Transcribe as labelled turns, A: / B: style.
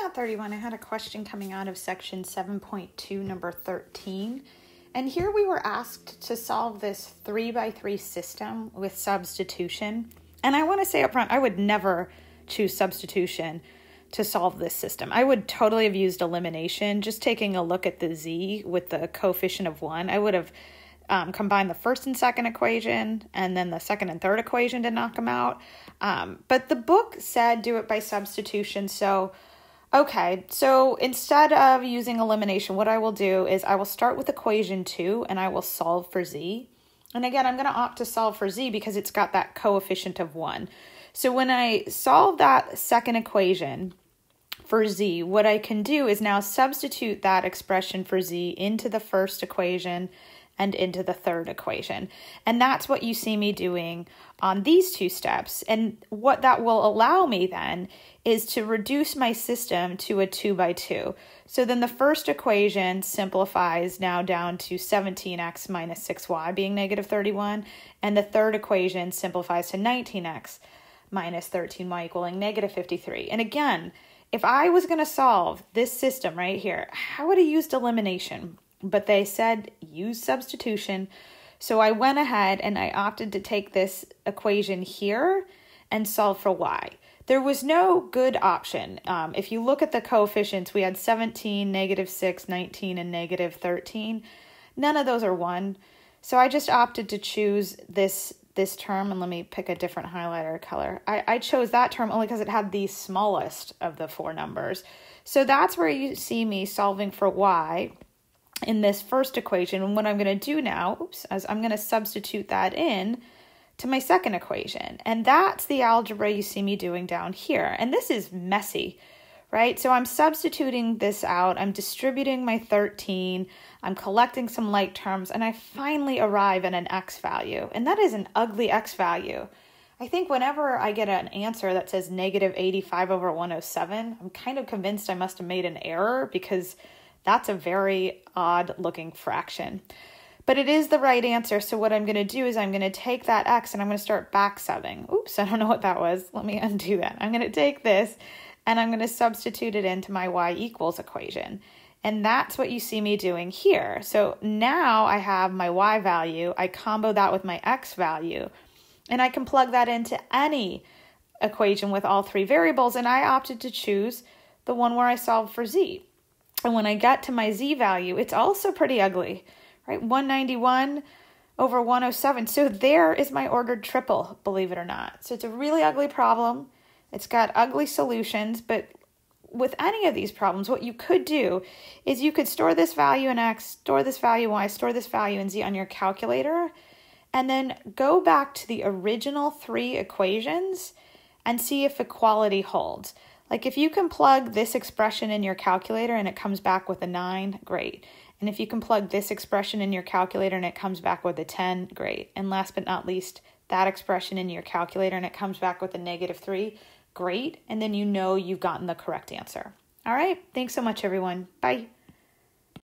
A: about 31, I had a question coming out of section 7.2, number 13. And here we were asked to solve this three by three system with substitution. And I want to say up front, I would never choose substitution to solve this system. I would totally have used elimination. Just taking a look at the z with the coefficient of 1, I would have um, combined the first and second equation and then the second and third equation to knock them out. Um, but the book said do it by substitution. So Okay, so instead of using elimination, what I will do is I will start with equation 2 and I will solve for z. And again, I'm going to opt to solve for z because it's got that coefficient of 1. So when I solve that second equation for z, what I can do is now substitute that expression for z into the first equation and into the third equation. And that's what you see me doing on these two steps. And what that will allow me then is to reduce my system to a two by two. So then the first equation simplifies now down to 17x minus 6y being negative 31. And the third equation simplifies to 19x minus 13y equaling negative 53. And again, if I was going to solve this system right here, I would have used elimination. But they said use substitution. So I went ahead and I opted to take this equation here and solve for y. There was no good option. Um, if you look at the coefficients, we had 17, negative 6, 19, and negative 13. None of those are 1. So I just opted to choose this this term, and let me pick a different highlighter color. I, I chose that term only because it had the smallest of the four numbers. So that's where you see me solving for y in this first equation. And what I'm going to do now, oops, is I'm going to substitute that in to my second equation. And that's the algebra you see me doing down here. And this is messy, right? So I'm substituting this out. I'm distributing my 13. I'm collecting some like terms. And I finally arrive at an x value. And that is an ugly x value. I think whenever I get an answer that says negative 85 over 107, I'm kind of convinced I must have made an error because – that's a very odd looking fraction. But it is the right answer, so what I'm going to do is I'm going to take that x and I'm going to start back subbing. Oops, I don't know what that was. Let me undo that. I'm going to take this and I'm going to substitute it into my y equals equation. And that's what you see me doing here. So now I have my y value, I combo that with my x value, and I can plug that into any equation with all three variables. And I opted to choose the one where I solve for z. And when I got to my Z value, it's also pretty ugly, right? 191 over 107. So there is my ordered triple, believe it or not. So it's a really ugly problem. It's got ugly solutions, but with any of these problems, what you could do is you could store this value in X, store this value in Y, store this value in Z on your calculator, and then go back to the original three equations and see if equality holds. Like if you can plug this expression in your calculator and it comes back with a 9, great. And if you can plug this expression in your calculator and it comes back with a 10, great. And last but not least, that expression in your calculator and it comes back with a negative 3, great. And then you know you've gotten the correct answer. All right, thanks so much, everyone. Bye.